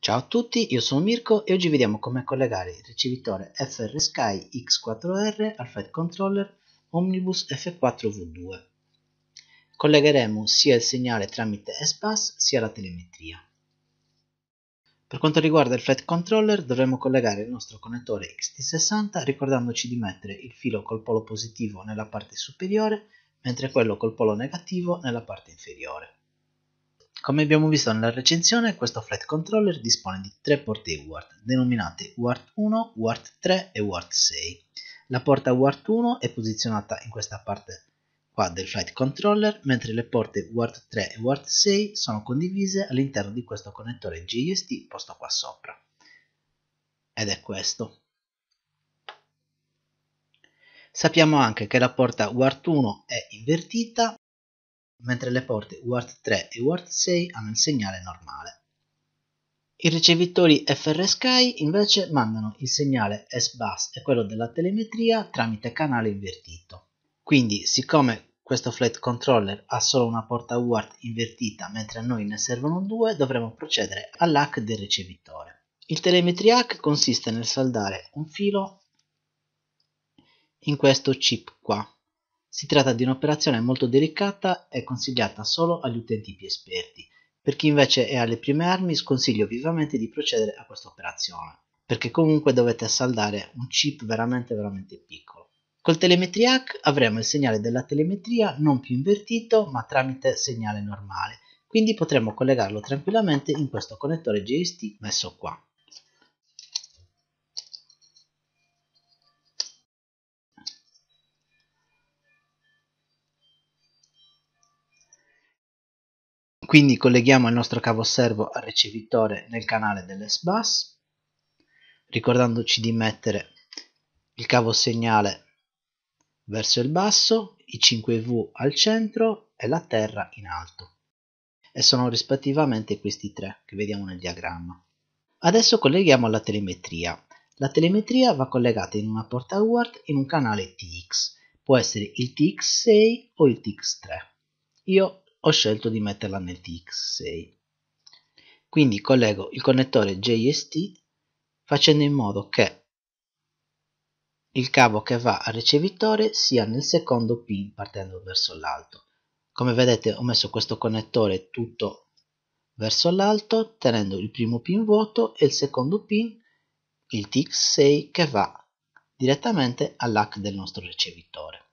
Ciao a tutti, io sono Mirko e oggi vediamo come collegare il ricevitore FR Sky X4R al Flight Controller Omnibus F4V2. Collegheremo sia il segnale tramite SPAS sia la telemetria. Per quanto riguarda il Flight Controller dovremo collegare il nostro connettore XT60 ricordandoci di mettere il filo col polo positivo nella parte superiore mentre quello col polo negativo nella parte inferiore. Come abbiamo visto nella recensione, questo flight controller dispone di tre porte UART, denominate UART 1, UART 3 e UART 6. La porta UART 1 è posizionata in questa parte qua del flight controller, mentre le porte UART 3 e UART 6 sono condivise all'interno di questo connettore GST posto qua sopra. Ed è questo. Sappiamo anche che la porta UART 1 è invertita mentre le porte wart 3 e wart 6 hanno il segnale normale. I ricevitori FR Sky invece mandano il segnale SBUS e quello della telemetria tramite canale invertito. Quindi, siccome questo flight controller ha solo una porta WART invertita mentre a noi ne servono due, dovremo procedere all'hack del ricevitore. Il telemetry hack consiste nel saldare un filo in questo chip qua si tratta di un'operazione molto delicata e consigliata solo agli utenti più esperti. Per chi invece è alle prime armi sconsiglio vivamente di procedere a questa operazione, perché comunque dovete saldare un chip veramente veramente piccolo. Col telemetry hack avremo il segnale della telemetria non più invertito ma tramite segnale normale, quindi potremo collegarlo tranquillamente in questo connettore GST messo qua. Quindi colleghiamo il nostro cavo servo al ricevitore nel canale dell'SBUS, ricordandoci di mettere il cavo segnale verso il basso, i 5V al centro e la terra in alto. E sono rispettivamente questi tre che vediamo nel diagramma. Adesso colleghiamo la telemetria. La telemetria va collegata in una porta UART in un canale TX. Può essere il TX6 o il TX3. Io ho scelto di metterla nel TX6. Quindi collego il connettore JST facendo in modo che il cavo che va al ricevitore sia nel secondo pin partendo verso l'alto. Come vedete ho messo questo connettore tutto verso l'alto tenendo il primo pin vuoto e il secondo pin, il TX6, che va direttamente all'hack del nostro ricevitore.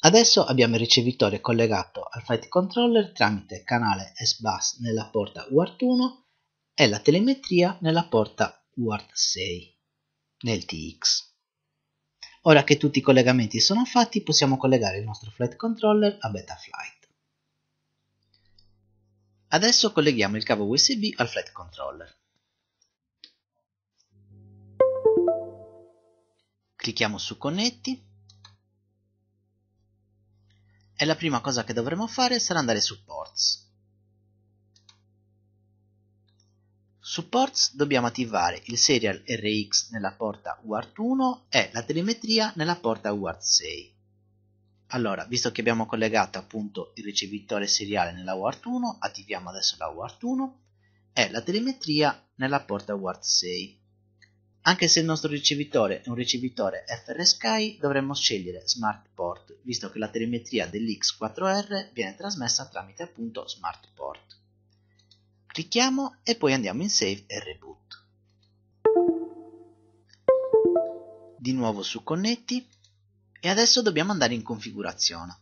Adesso abbiamo il ricevitore collegato al flight controller tramite canale SBUS nella porta UART1 e la telemetria nella porta UART6 nel TX. Ora che tutti i collegamenti sono fatti possiamo collegare il nostro flight controller a Betaflight. Adesso colleghiamo il cavo USB al flight controller. Clicchiamo su connetti e la prima cosa che dovremo fare sarà andare su Ports. Su Ports dobbiamo attivare il serial RX nella porta UART1 e la telemetria nella porta UART6. Allora, visto che abbiamo collegato appunto il ricevitore seriale nella UART1, attiviamo adesso la UART1 e la telemetria nella porta UART6. Anche se il nostro ricevitore è un ricevitore FR-Sky, dovremmo scegliere Smart Port, visto che la telemetria dell'X4R viene trasmessa tramite appunto Smart Port. Clicchiamo e poi andiamo in Save e Reboot. Di nuovo su Connetti e adesso dobbiamo andare in Configurazione.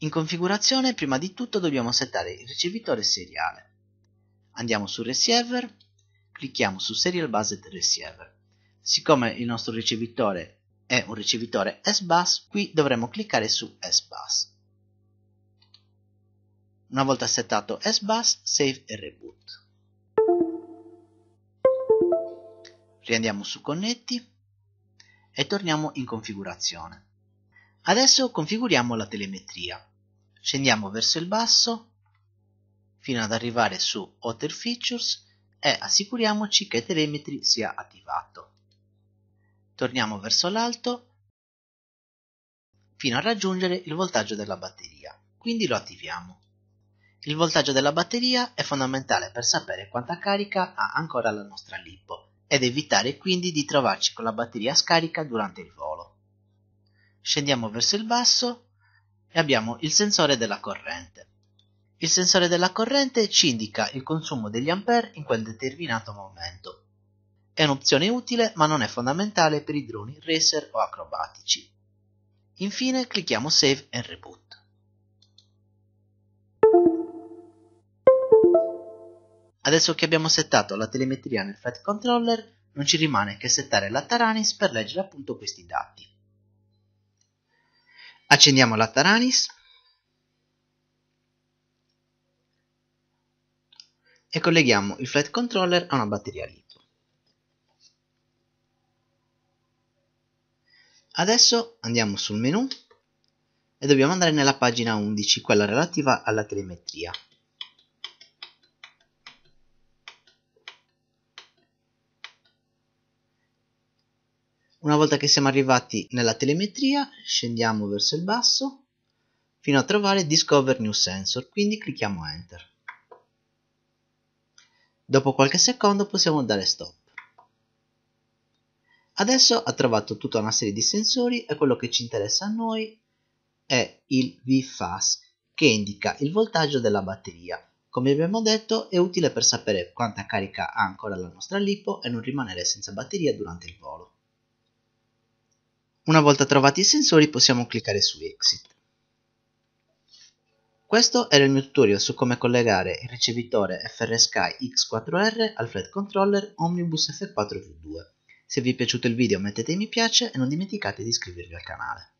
In Configurazione prima di tutto dobbiamo settare il ricevitore seriale. Andiamo su Receiver clicchiamo su Serial Buzzed Receiver. Siccome il nostro ricevitore è un ricevitore SBUS, qui dovremo cliccare su SBUS. Una volta settato SBUS, save e reboot. Riandiamo su Connetti e torniamo in configurazione. Adesso configuriamo la telemetria. Scendiamo verso il basso fino ad arrivare su Other Features e assicuriamoci che telemetry sia attivato. Torniamo verso l'alto fino a raggiungere il voltaggio della batteria, quindi lo attiviamo. Il voltaggio della batteria è fondamentale per sapere quanta carica ha ancora la nostra lipo ed evitare quindi di trovarci con la batteria scarica durante il volo. Scendiamo verso il basso e abbiamo il sensore della corrente. Il sensore della corrente ci indica il consumo degli ampere in quel determinato momento. È un'opzione utile ma non è fondamentale per i droni racer o acrobatici. Infine clicchiamo Save and Reboot. Adesso che abbiamo settato la telemetria nel flight controller, non ci rimane che settare la Taranis per leggere appunto questi dati. Accendiamo la Taranis e colleghiamo il flight controller a una batteria litio. Adesso andiamo sul menu e dobbiamo andare nella pagina 11, quella relativa alla telemetria. Una volta che siamo arrivati nella telemetria, scendiamo verso il basso fino a trovare Discover New Sensor, quindi clicchiamo Enter. Dopo qualche secondo possiamo dare stop. Adesso ha trovato tutta una serie di sensori e quello che ci interessa a noi è il VFAS che indica il voltaggio della batteria. Come abbiamo detto è utile per sapere quanta carica ha ancora la nostra lipo e non rimanere senza batteria durante il volo. Una volta trovati i sensori possiamo cliccare su Exit. Questo era il mio tutorial su come collegare il ricevitore FR Sky X4R al flat controller Omnibus F4V2. Se vi è piaciuto il video mettete mi piace e non dimenticate di iscrivervi al canale.